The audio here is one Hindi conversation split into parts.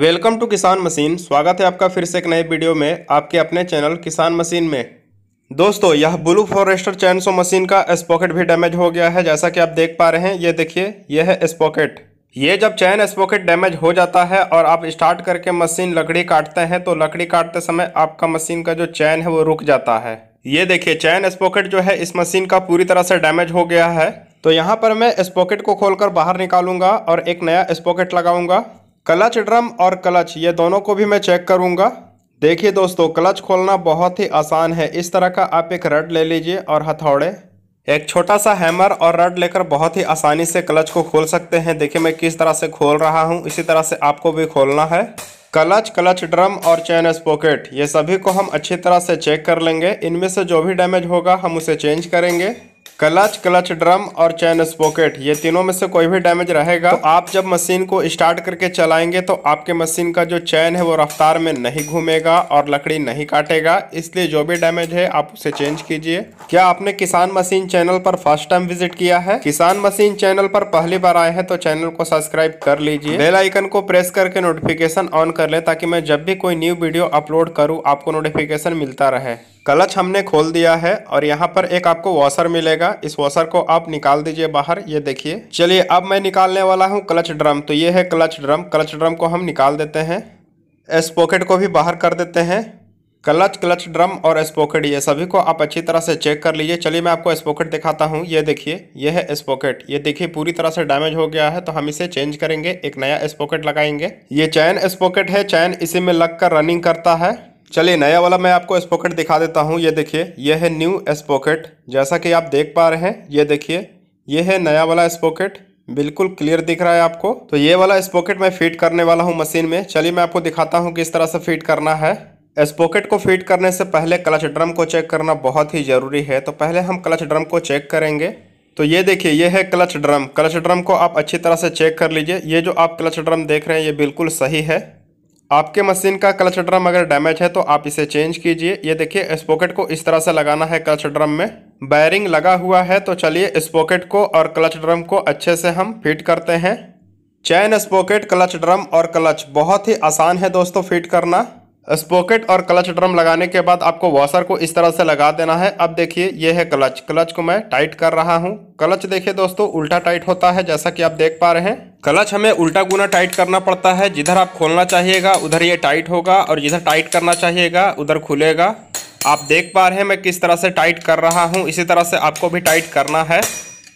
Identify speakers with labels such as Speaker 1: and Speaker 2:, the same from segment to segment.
Speaker 1: वेलकम टू किसान मशीन स्वागत है आपका फिर से एक नए वीडियो में आपके अपने चैनल किसान मशीन में दोस्तों यह blue forester chain saw machine का स्पॉकेट भी डैमेज हो गया है जैसा कि आप देख पा रहे हैं ये देखिए यह है स्पॉकेट ये जब चैन स्पॉकेट डैमेज हो जाता है और आप स्टार्ट करके मशीन लकड़ी काटते हैं तो लकड़ी काटते समय आपका मशीन का जो चैन है वो रुक जाता है ये देखिए चैन स्पॉकेट जो है इस मशीन का पूरी तरह से डैमेज हो गया है तो यहाँ पर मैं स्पॉकेट को खोलकर बाहर निकालूंगा और एक नया स्पॉकेट लगाऊंगा क्लच ड्रम और क्लच ये दोनों को भी मैं चेक करूँगा देखिए दोस्तों क्लच खोलना बहुत ही आसान है इस तरह का आप एक रड ले लीजिए और हथौड़े एक छोटा सा हैमर और रड लेकर बहुत ही आसानी से क्लच को खोल सकते हैं देखिए मैं किस तरह से खोल रहा हूँ इसी तरह से आपको भी खोलना है क्लच क्लच ड्रम और चैन स्पोकेट ये सभी को हम अच्छी तरह से चेक कर लेंगे इनमें से जो भी डैमेज होगा हम उसे चेंज करेंगे क्लच क्लच ड्रम और चैन स्पोकेट ये तीनों में से कोई भी डैमेज रहेगा तो आप जब मशीन को स्टार्ट करके चलाएंगे तो आपके मशीन का जो चैन है वो रफ्तार में नहीं घूमेगा और लकड़ी नहीं काटेगा इसलिए जो भी डैमेज है आप उसे चेंज कीजिए क्या आपने किसान मशीन चैनल पर फर्स्ट टाइम विजिट किया है किसान मशीन चैनल पर पहली बार आए हैं तो चैनल को सब्सक्राइब कर लीजिए बेल आइकन को प्रेस करके नोटिफिकेशन ऑन कर ले ताकि मैं जब भी कोई न्यू वीडियो अपलोड करूँ आपको नोटिफिकेशन मिलता रहे क्लच हमने खोल दिया है और यहाँ पर एक आपको वॉशर मिलेगा इस वॉशर को आप निकाल दीजिए बाहर ये देखिए चलिए अब मैं निकालने वाला हूँ क्लच ड्रम तो ये है क्लच ड्रम क्लच ड्रम को हम निकाल देते हैं एस पॉकेट को भी बाहर कर देते हैं क्लच क्लच ड्रम और एसपोकेट ये सभी को आप अच्छी तरह से चेक कर लीजिए चलिए मैं आपको पॉकेट दिखाता हूँ ये देखिए ये है पॉकेट ये देखिए पूरी तरह से डैमेज हो गया है तो हम इसे चेंज करेंगे एक नया पॉकेट लगाएंगे ये चैन पॉकेट है चैन इसी में लग कर रनिंग करता है चलिए नया वाला मैं आपको स्पॉकेट दिखा देता हूँ ये देखिए ये है न्यू स्पॉकेट जैसा कि आप देख पा रहे हैं ये देखिए ये है नया वाला स्पॉकेट बिल्कुल क्लियर दिख रहा है आपको तो ये वाला स्पॉकेट मैं फिट करने वाला हूँ मशीन में चलिए मैं आपको दिखाता हूँ किस तरह से फिट करना है स्पॉकेट को फिट करने से पहले क्लच ड्रम को चेक करना बहुत ही ज़रूरी है तो पहले हम क्लच ड्रम को चेक करेंगे तो ये देखिए ये है क्लच ड्रम क्लच ड्रम को आप अच्छी तरह से चेक कर लीजिए ये जो आप क्लच ड्रम देख रहे हैं ये बिल्कुल सही है आपके मशीन का क्लच ड्रम अगर डैमेज है तो आप इसे चेंज कीजिए ये देखिए स्पोकेट को इस तरह से लगाना है क्लच ड्रम में बैरिंग लगा हुआ है तो चलिए स्पोकेट को और क्लच ड्रम को अच्छे से हम फिट करते हैं चैन स्पोकेट क्लच ड्रम और क्लच बहुत ही आसान है दोस्तों फिट करना स्पोकेट और क्लच ड्रम लगाने के बाद आपको वॉशर को इस तरह से लगा देना है अब देखिए ये है क्लच क्लच को मैं टाइट कर रहा हूँ क्लच देखिए दोस्तों उल्टा टाइट होता है जैसा कि आप देख पा रहे हैं क्लच हमें उल्टा गुना टाइट करना पड़ता है जिधर आप खोलना चाहिएगा उधर ये टाइट होगा और जिधर टाइट करना चाहिएगा उधर खुलेगा आप देख पा रहे हैं मैं किस तरह से टाइट कर रहा हूँ इसी तरह से आपको भी टाइट करना है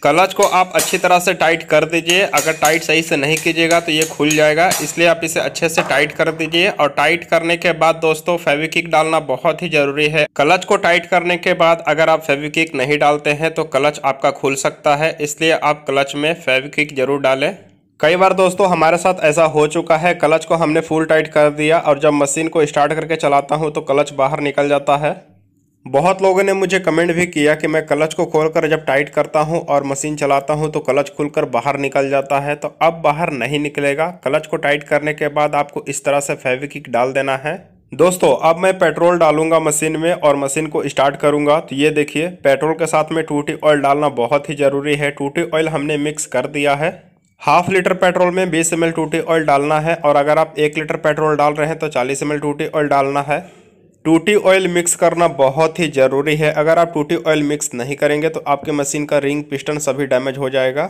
Speaker 1: क्लच को आप अच्छी तरह से टाइट कर दीजिए अगर टाइट सही से नहीं कीजिएगा तो ये खुल जाएगा इसलिए आप इसे अच्छे से टाइट कर दीजिए और टाइट करने के बाद दोस्तों फेविकिक डालना बहुत ही जरूरी है क्लच को टाइट करने के बाद अगर आप फेविकिक नहीं डालते हैं तो क्लच आपका खुल सकता है इसलिए आप क्लच में फेविकिक जरूर डालें कई बार दोस्तों हमारे साथ ऐसा हो चुका है क्लच को हमने फुल टाइट कर दिया और जब मशीन को स्टार्ट करके चलाता हूँ तो क्लच बाहर निकल जाता है बहुत लोगों ने मुझे कमेंट भी किया कि मैं क्लच को खोलकर जब टाइट करता हूँ और मशीन चलाता हूँ तो क्लच खुलकर बाहर निकल जाता है तो अब बाहर नहीं निकलेगा क्लच को टाइट करने के बाद आपको इस तरह से फेविकिक डाल देना है दोस्तों अब मैं पेट्रोल डालूंगा मशीन में और मशीन को स्टार्ट करूंगा तो ये देखिए पेट्रोल के साथ में टूटी ऑयल डालना बहुत ही ज़रूरी है टूटी ऑयल हमने मिक्स कर दिया है हाफ लीटर पेट्रोल में 20 एम एल टूटी ऑयल डालना है और अगर आप एक लीटर पेट्रोल डाल रहे हैं तो 40 एम एल टूटी ऑयल डालना है टूटी ऑयल मिक्स करना बहुत ही ज़रूरी है अगर आप टूटी ऑयल मिक्स नहीं करेंगे तो आपके मशीन का रिंग पिस्टन सभी डैमेज हो जाएगा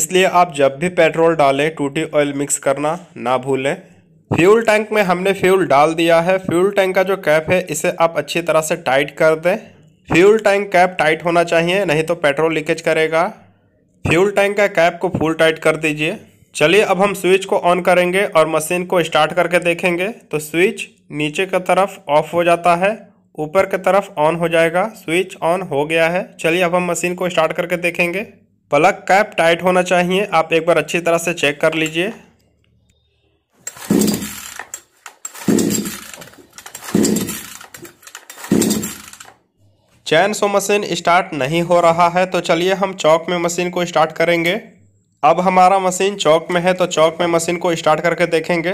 Speaker 1: इसलिए आप जब भी पेट्रोल डालें टूटी ऑयल मिक्स करना ना भूलें फ्यूल टैंक में हमने फ्यूल डाल दिया है फ्यूल टैंक का जो कैप है इसे आप अच्छी तरह से टाइट कर दें फ्यूल टैंक कैप टाइट होना चाहिए नहीं तो पेट्रोल लीकेज करेगा फ्यूल टैंक का कैप को फुल टाइट कर दीजिए चलिए अब हम स्विच को ऑन करेंगे और मशीन को स्टार्ट करके देखेंगे तो स्विच नीचे की तरफ ऑफ हो जाता है ऊपर की तरफ ऑन हो जाएगा स्विच ऑन हो गया है चलिए अब हम मशीन को स्टार्ट करके देखेंगे प्लग कैप टाइट होना चाहिए आप एक बार अच्छी तरह से चेक कर लीजिए चैन सो मशीन स्टार्ट नहीं हो रहा है तो चलिए हम चौक में मशीन को स्टार्ट करेंगे अब हमारा मशीन चौक में है तो चौक में मशीन को स्टार्ट करके देखेंगे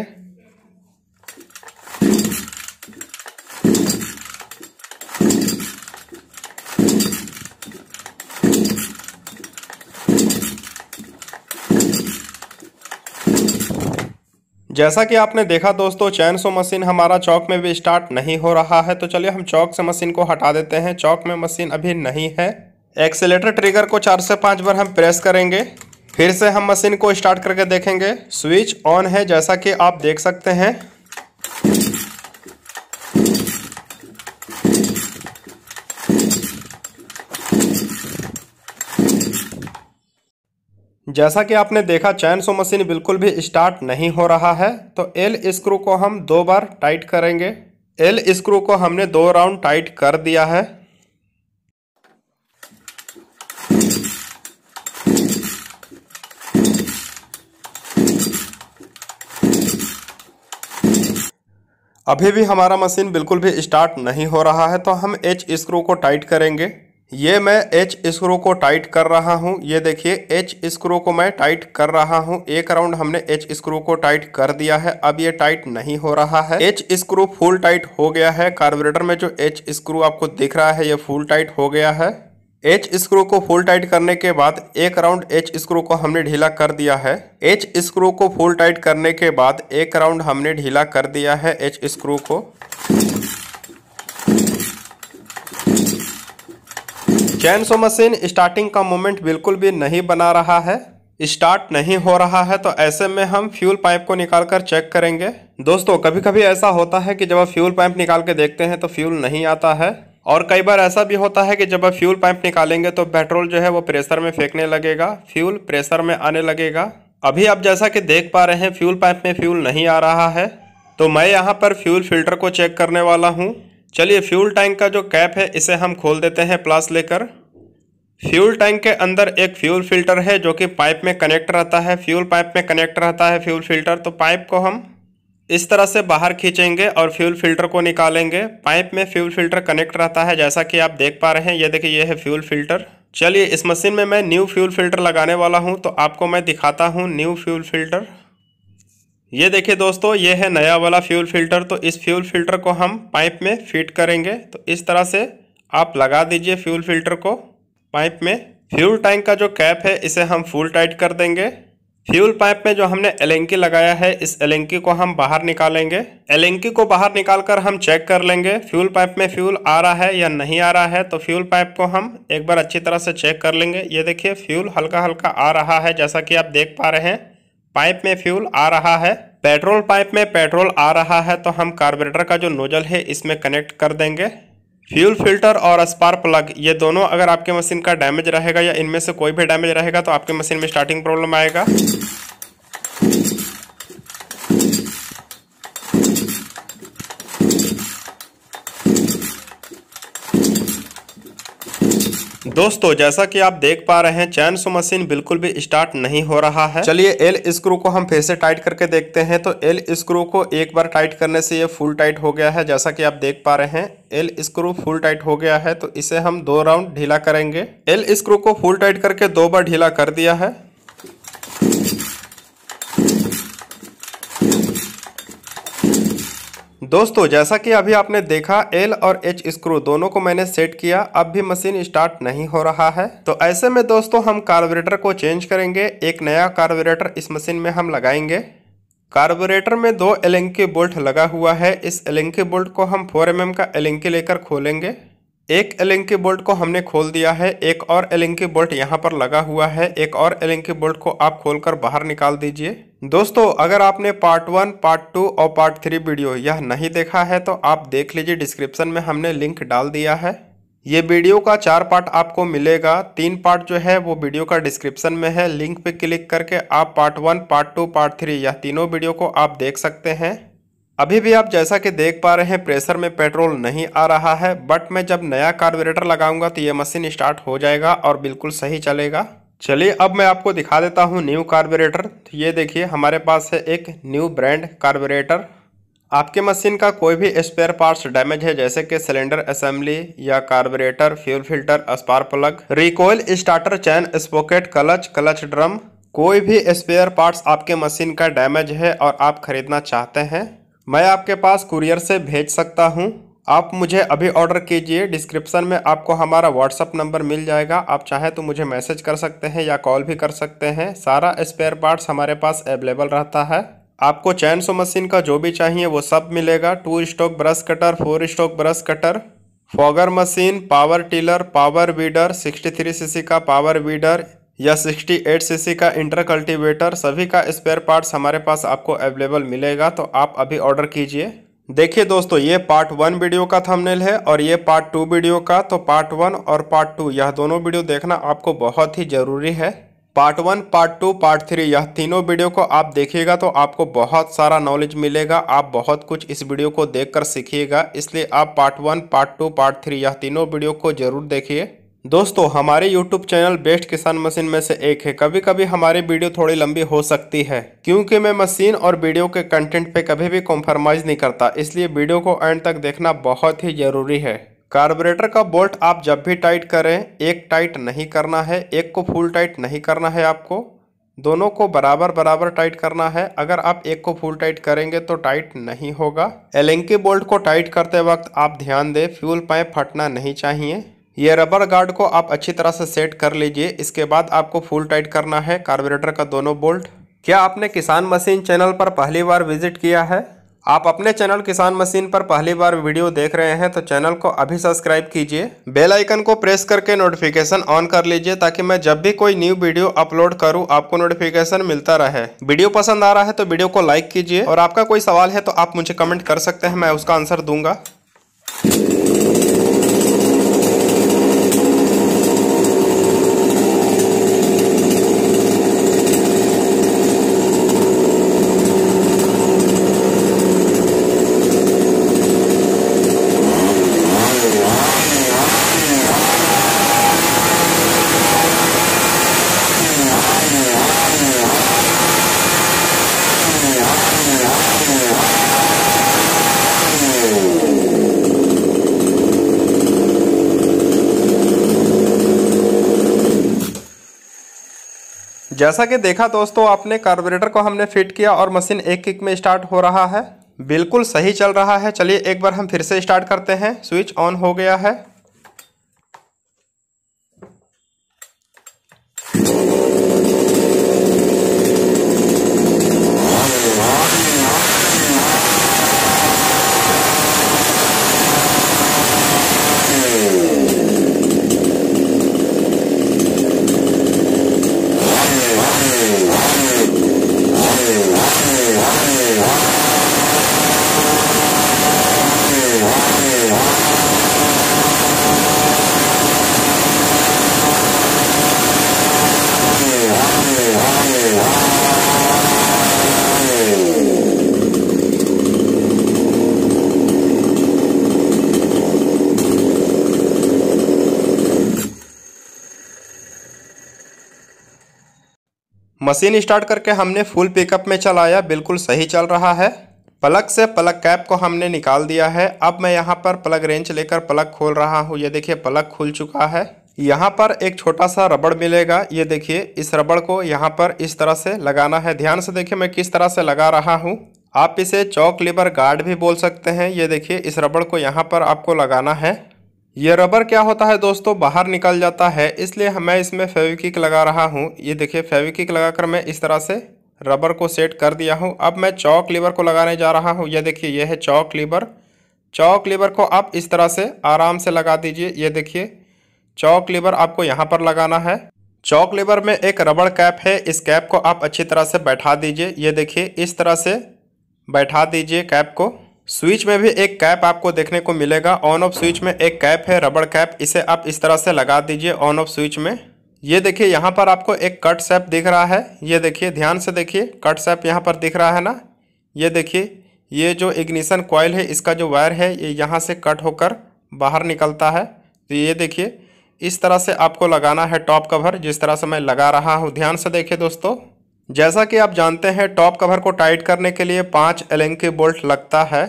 Speaker 1: जैसा कि आपने देखा दोस्तों चैन सो मशीन हमारा चौक में भी स्टार्ट नहीं हो रहा है तो चलिए हम चौक से मशीन को हटा देते हैं चौक में मशीन अभी नहीं है एक्सेलेटर ट्रिगर को चार से पाँच बार हम प्रेस करेंगे फिर से हम मशीन को स्टार्ट करके देखेंगे स्विच ऑन है जैसा कि आप देख सकते हैं जैसा कि आपने देखा चैन सो मशीन बिल्कुल भी स्टार्ट नहीं हो रहा है तो एल स्क्रू को हम दो बार टाइट करेंगे एल स्क्रू को हमने दो राउंड टाइट कर दिया है अभी भी हमारा मशीन बिल्कुल भी स्टार्ट नहीं हो रहा है तो हम एच स्क्रू को टाइट करेंगे ये मैं एच स्क्रू को टाइट कर रहा हूँ ये देखिए एच स्क्रू को मैं टाइट कर रहा हूँ एक राउंड हमने एच स्क्रू को टाइट कर दिया है अब ये टाइट नहीं हो रहा है एच स्क्रू फुल टाइट हो गया है कार्बोरेटर में जो एच स्क्रू आपको दिख रहा है ये फुल टाइट हो गया है एच स्क्रू को फुल टाइट करने के बाद एक राउंड एच स्क्रू को हमने ढीला कर दिया है एच स्क्रू को फुल टाइट करने के बाद एक राउंड हमने ढीला कर दिया है एच स्क्रू को चैन सो मशीन स्टार्टिंग का मोमेंट बिल्कुल भी नहीं बना रहा है स्टार्ट नहीं हो रहा है तो ऐसे में हम फ्यूल पाइप को निकाल कर चेक करेंगे दोस्तों कभी कभी ऐसा होता है कि जब आप फ्यूल पाइप निकाल के देखते हैं तो फ्यूल नहीं आता है और कई बार ऐसा भी होता है कि जब आप फ्यूल पाइप निकालेंगे तो पेट्रोल जो है वो प्रेशर में फेंकने लगेगा फ्यूल प्रेशर में आने लगेगा अभी आप जैसा कि देख पा रहे हैं फ्यूल पाइप में फ्यूल नहीं आ रहा है तो मैं यहाँ पर फ्यूल फिल्टर को चेक करने वाला हूँ चलिए फ्यूल टैंक का जो कैप है इसे हम खोल देते हैं प्लस लेकर फ्यूल टैंक के अंदर एक फ्यूल फिल्टर है जो कि पाइप में कनेक्ट रहता है फ्यूल पाइप में कनेक्ट रहता है फ्यूल फिल्टर तो पाइप को हम इस तरह से बाहर खींचेंगे और फ्यूल फिल्टर को निकालेंगे पाइप में फ्यूल फिल्टर कनेक्ट रहता है जैसा कि आप देख पा रहे हैं ये देखिए ये है फ्यूल फिल्टर चलिए इस मशीन में मैं न्यू फ्यूल फिल्टर लगाने वाला हूँ तो आपको मैं दिखाता हूँ न्यू फ्यूल फिल्टर ये देखिए दोस्तों ये है नया वाला फ्यूल फिल्टर तो इस फ्यूल फिल्टर को हम पाइप में फिट करेंगे तो इस तरह से आप लगा दीजिए फ्यूल फिल्टर को पाइप में फ्यूल टैंक का जो कैप है इसे हम फुल टाइट कर देंगे फ्यूल पाइप में जो हमने एलेंकी लगाया है इस एलेंकी को हम बाहर निकालेंगे एलेंकी को बाहर निकाल कर हम चेक कर लेंगे फ्यूल पाइप में फ्यूल आ रहा है या नहीं आ रहा है तो फ्यूल पाइप को हम एक बार अच्छी तरह से चेक कर लेंगे ये देखिए फ्यूल हल्का हल्का आ रहा है जैसा कि आप देख पा रहे हैं पाइप में फ्यूल आ रहा है पेट्रोल पाइप में पेट्रोल आ रहा है तो हम कार्बोरेटर का जो नोजल है इसमें कनेक्ट कर देंगे फ्यूल फिल्टर और स्पार प्लग ये दोनों अगर आपके मशीन का डैमेज रहेगा या इनमें से कोई भी डैमेज रहेगा तो आपके मशीन में स्टार्टिंग प्रॉब्लम आएगा दोस्तों जैसा कि आप देख पा रहे हैं चैन सो मशीन बिल्कुल भी स्टार्ट नहीं हो रहा है चलिए एल स्क्रू को हम फिर से टाइट करके देखते हैं तो एल स्क्रू को एक बार टाइट करने से ये फुल टाइट हो गया है जैसा कि आप देख पा रहे हैं एल स्क्रू फुल टाइट हो गया है तो इसे हम दो राउंड ढीला करेंगे एल स्क्रू को फुल टाइट करके दो बार ढीला कर दिया है दोस्तों जैसा कि अभी आपने देखा एल और एच स्क्रू दोनों को मैंने सेट किया अब भी मशीन स्टार्ट नहीं हो रहा है तो ऐसे में दोस्तों हम कार्बोरेटर को चेंज करेंगे एक नया कार्बोरेटर इस मशीन में हम लगाएंगे कार्बोरेटर में दो एलेंकी बोल्ट लगा हुआ है इस एलिंकी बोल्ट को हम फोर एम mm का एलिंकी लेकर खोलेंगे एक एलेंकी बोल्ट को हमने खोल दिया है एक और एलेंकी बोल्ट यहाँ पर लगा हुआ है एक और एलेंकी बोल्ट को आप खोलकर बाहर निकाल दीजिए दोस्तों अगर आपने पार्ट वन पार्ट टू और पार्ट थ्री वीडियो यह नहीं देखा है तो आप देख लीजिए डिस्क्रिप्शन में हमने लिंक डाल दिया है ये वीडियो का चार पार्ट आपको मिलेगा तीन पार्ट जो है वो वीडियो का डिस्क्रिप्शन में है लिंक पे क्लिक करके आप part one part two part three यह तीनों वीडियो को आप देख सकते हैं अभी भी आप जैसा कि देख पा रहे हैं प्रेशर में पेट्रोल नहीं आ रहा है बट मैं जब नया कार्बोरेटर लगाऊंगा तो ये मशीन स्टार्ट हो जाएगा और बिल्कुल सही चलेगा चलिए अब मैं आपको दिखा देता हूँ न्यू कार्बोरेटर तो ये देखिए हमारे पास है एक न्यू ब्रांड कार्बोरेटर आपके मशीन का कोई भी स्पेयर पार्ट्स डैमेज है जैसे कि सिलेंडर असेंबली या carburettor fuel filter spark plug recoil starter chain sprocket clutch clutch drum कोई भी स्पेयर पार्ट्स आपके मशीन का डैमेज है और आप खरीदना चाहते हैं मैं आपके पास कुरियर से भेज सकता हूँ आप मुझे अभी ऑर्डर कीजिए डिस्क्रिप्शन में आपको हमारा व्हाट्सअप नंबर मिल जाएगा आप चाहे तो मुझे मैसेज कर सकते हैं या कॉल भी कर सकते हैं सारा स्पेयर पार्ट्स हमारे पास अवेलेबल रहता है आपको चैन सो मशीन का जो भी चाहिए वो सब मिलेगा two stroke brush cutter four stroke brush cutter fogger machine power tiller power weeder sixty CC का पावर वीडर या 68 सीसी का इंटर कल्टीवेटर सभी का स्पेयर पार्ट्स हमारे पास आपको अवेलेबल मिलेगा तो आप अभी ऑर्डर कीजिए देखिए दोस्तों ये पार्ट वन वीडियो का थंबनेल है और ये पार्ट टू वीडियो का तो पार्ट वन और पार्ट टू यह दोनों वीडियो देखना आपको बहुत ही ज़रूरी है part one part two part three यह तीनों वीडियो को आप देखिएगा तो आपको बहुत सारा नॉलेज मिलेगा आप बहुत कुछ इस वीडियो को देखकर सीखिएगा इसलिए आप part one part two part three यह तीनों वीडियो को जरूर देखिए दोस्तों हमारे YouTube चैनल बेस्ट किसान मशीन में से एक है कभी कभी हमारी वीडियो थोड़ी लंबी हो सकती है क्योंकि मैं मशीन और वीडियो के कंटेंट पे कभी भी कॉम्प्रोमाइज़ नहीं करता इसलिए वीडियो को एंड तक देखना बहुत ही ज़रूरी है कार्बोरेटर का बोल्ट आप जब भी टाइट करें एक टाइट नहीं करना है एक को फुल टाइट नहीं करना है आपको दोनों को बराबर बराबर टाइट करना है अगर आप एक को फुल टाइट करेंगे तो टाइट नहीं होगा एलेंकी बोल्ट को टाइट करते वक्त आप ध्यान दें फ्यूल पाइप फटना नहीं चाहिए ये रबर गार्ड को आप अच्छी तरह से सेट कर लीजिए इसके बाद आपको फुल टाइट करना है कार्बोरेटर का दोनों बोल्ट क्या आपने किसान मशीन चैनल पर पहली बार विजिट किया है आप अपने चैनल किसान मशीन पर पहली बार वीडियो देख रहे हैं तो चैनल को अभी सब्सक्राइब कीजिए बेल आइकन को प्रेस करके नोटिफिकेशन ऑन कर लीजिए ताकि मैं जब भी कोई न्यू वीडियो अपलोड करूं आपको नोटिफिकेशन मिलता रहे वीडियो पसंद आ रहा है तो वीडियो को लाइक कीजिए और आपका कोई सवाल है तो आप मुझे कमेंट कर सकते हैं मैं उसका आंसर दूंगा जैसा कि देखा दोस्तों आपने कार्बोरेटर को हमने फिट किया और मशीन एक किक में स्टार्ट हो रहा है बिल्कुल सही चल रहा है चलिए एक बार हम फिर से स्टार्ट करते हैं स्विच ऑन हो गया है मशीन स्टार्ट करके हमने फुल पिकअप में चलाया बिल्कुल सही चल रहा है प्लग से प्लग कैप को हमने निकाल दिया है अब मैं यहाँ पर प्लग रेंच लेकर प्लग खोल रहा हूँ ये देखिए प्लग खुल चुका है यहाँ पर एक छोटा सा रबड़ मिलेगा ये देखिए इस रबड़ को यहाँ पर इस तरह से लगाना है ध्यान से देखिए मैं किस तरह से लगा रहा हूँ आप इसे चौक लिबर गार्ड भी बोल सकते हैं ये देखिए इस रबड़ को यहाँ पर आपको लगाना है ये रबर क्या होता है दोस्तों बाहर निकल जाता है इसलिए मैं इसमें फेविकिक लगा रहा हूँ ये देखिए फेविकिक लगाकर मैं इस तरह से रबर को सेट कर दिया हूँ अब मैं चौक लीवर को लगाने जा रहा हूँ ये देखिए यह है चौक लीवर चौक लीवर को आप इस तरह से आराम से लगा दीजिए ये देखिए चौक लीवर आपको यहाँ पर लगाना है चौक लीवर में एक रबड़ कैप है इस कैप को आप अच्छी तरह से बैठा दीजिए ये देखिए इस तरह से बैठा दीजिए कैप को स्विच में भी एक कैप आपको देखने को मिलेगा ऑन ऑफ स्विच में एक कैप है रबड़ कैप इसे आप इस तरह से लगा दीजिए ऑन ऑफ स्विच में ये देखिए यहाँ पर आपको एक कट सेप दिख रहा है ये देखिए ध्यान से देखिए कट सेप यहाँ पर दिख रहा है ना ये देखिए ये जो इग्निशन कॉयल है इसका जो वायर है ये यहाँ से कट होकर बाहर निकलता है तो ये देखिए इस तरह से आपको लगाना है टॉप कवर जिस तरह से मैं लगा रहा हूँ ध्यान से देखिए दोस्तों जैसा कि आप जानते हैं टॉप कवर को टाइट करने के लिए पाँच एलेंकी बोल्ट लगता है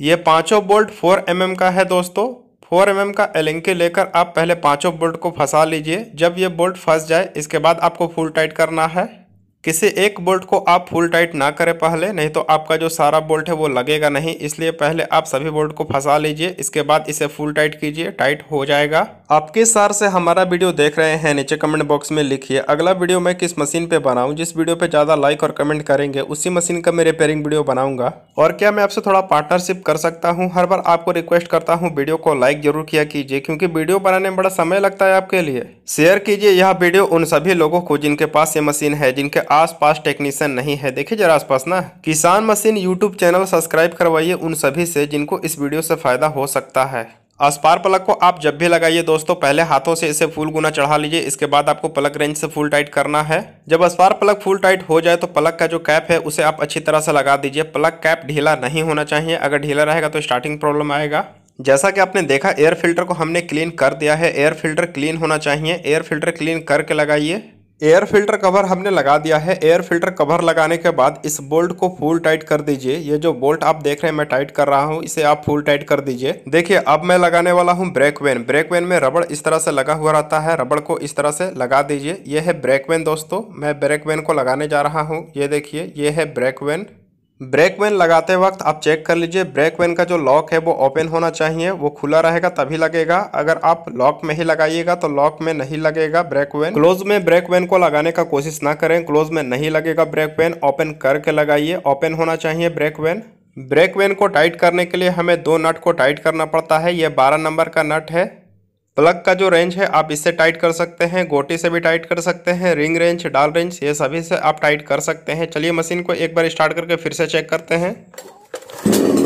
Speaker 1: ये पाँचों बोल्ट फोर एम mm का है दोस्तों फोर एम mm का एलेंकी लेकर आप पहले पाँचों बोल्ट को फंसा लीजिए जब ये बोल्ट फंस जाए इसके बाद आपको फुल टाइट करना है किसी एक बोल्ट को आप फुल टाइट ना करें पहले नहीं तो आपका जो सारा बोल्ट है वो लगेगा नहीं इसलिए पहले आप सभी बोल्ट को फंसा लीजिए इसके बाद इसे फुल टाइट कीजिए टाइट हो जाएगा आप किस सार से हमारा वीडियो देख रहे हैं नीचे कमेंट बॉक्स में लिखिए अगला वीडियो मैं किस मशीन पे बनाऊं जिस वीडियो पे ज़्यादा लाइक और कमेंट करेंगे उसी मशीन का मैं रिपेयरिंग वीडियो बनाऊंगा और क्या मैं आपसे थोड़ा पार्टनरशिप कर सकता हूं हर बार आपको रिक्वेस्ट करता हूं वीडियो को लाइक जरूर किया कीजिए क्योंकि वीडियो बनाने में बड़ा समय लगता है आपके लिए शेयर कीजिए यह वीडियो उन सभी लोगों को जिनके पास ये मशीन है जिनके पास टेक्नीशियन नहीं है देखिए जरा आस ना किसान मशीन यूट्यूब चैनल सब्सक्राइब करवाइए उन सभी से जिनको इस वीडियो से फायदा हो सकता है अस्पार प्लग को आप जब भी लगाइए दोस्तों पहले हाथों से इसे फुल गुना चढ़ा लीजिए इसके बाद आपको प्लग रेंज से फुल टाइट करना है जब अस्पार प्लग फुल टाइट हो जाए तो प्लग का जो कैप है उसे आप अच्छी तरह से लगा दीजिए प्लग कैप ढीला नहीं होना चाहिए अगर ढीला रहेगा तो स्टार्टिंग प्रॉब्लम आएगा जैसा कि आपने देखा एयर फिल्टर को हमने क्लीन कर दिया है एयर फिल्टर क्लीन होना चाहिए एयर फिल्टर क्लीन करके लगाइए एयर फिल्टर कवर हमने लगा दिया है एयर फिल्टर कवर लगाने के बाद इस बोल्ट को फुल टाइट कर दीजिए ये जो बोल्ट आप देख रहे हैं मैं टाइट कर रहा हूँ इसे आप फुल टाइट कर दीजिए देखिए अब मैं लगाने वाला हूँ ब्रेक वेन ब्रेक वेन में रबड़ इस तरह से लगा हुआ रहता है रबड़ को इस तरह से लगा दीजिए यह है ब्रेक वेन दोस्तों मैं ब्रेक वेन को लगाने जा रहा हूँ ये देखिए ये है ब्रेक वेन ब्रेक वैन लगाते वक्त आप चेक कर लीजिए ब्रेक वैन का जो लॉक है वो ओपन होना चाहिए वो खुला रहेगा तभी लगेगा अगर आप लॉक में ही लगाइएगा तो लॉक में नहीं लगेगा ब्रेक वैन क्लोज में ब्रेक वैन को लगाने का कोशिश ना करें क्लोज में नहीं लगेगा ब्रेक वैन ओपन करके लगाइए ओपन होना चाहिए ब्रेक वैन ब्रेक वैन को टाइट करने के लिए हमें दो नट को टाइट करना पड़ता है ये बारह नंबर का नट है प्लग का जो रेंज है आप इससे टाइट कर सकते हैं गोटी से भी टाइट कर सकते हैं रिंग रेंज डाल रेंज ये सभी से आप टाइट कर सकते हैं चलिए मशीन को एक बार स्टार्ट करके फिर से चेक करते हैं